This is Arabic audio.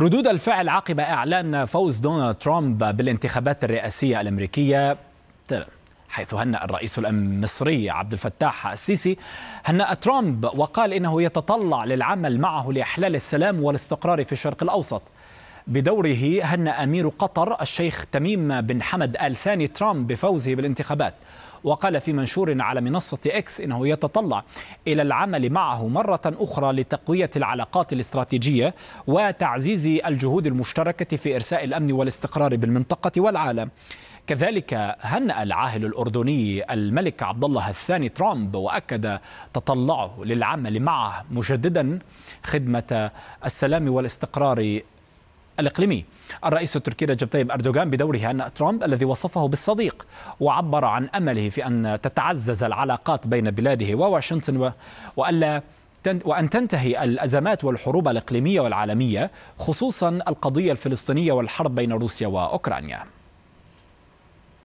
ردود الفعل عقب إعلان فوز دونالد ترامب بالانتخابات الرئاسية الأمريكية حيث هنأ الرئيس المصري عبد الفتاح السيسي هنأ ترامب وقال إنه يتطلع للعمل معه لإحلال السلام والاستقرار في الشرق الأوسط بدوره هنأ أمير قطر الشيخ تميم بن حمد آل ثاني ترامب بفوزه بالانتخابات وقال في منشور على منصة إكس إنه يتطلع إلى العمل معه مرة أخرى لتقوية العلاقات الاستراتيجية وتعزيز الجهود المشتركة في إرساء الأمن والاستقرار بالمنطقة والعالم كذلك هنأ العاهل الأردني الملك عبد الله الثاني ترامب وأكد تطلعه للعمل معه مجددا خدمة السلام والاستقرار الإقليمي الرئيس التركي رجب طيب أردوغان بدوره أن ترامب الذي وصفه بالصديق وعبر عن أمله في أن تتعزز العلاقات بين بلاده وواشنطن وألا وأن تنتهي الأزمات والحروب الإقليمية والعالمية خصوصا القضية الفلسطينية والحرب بين روسيا وأوكرانيا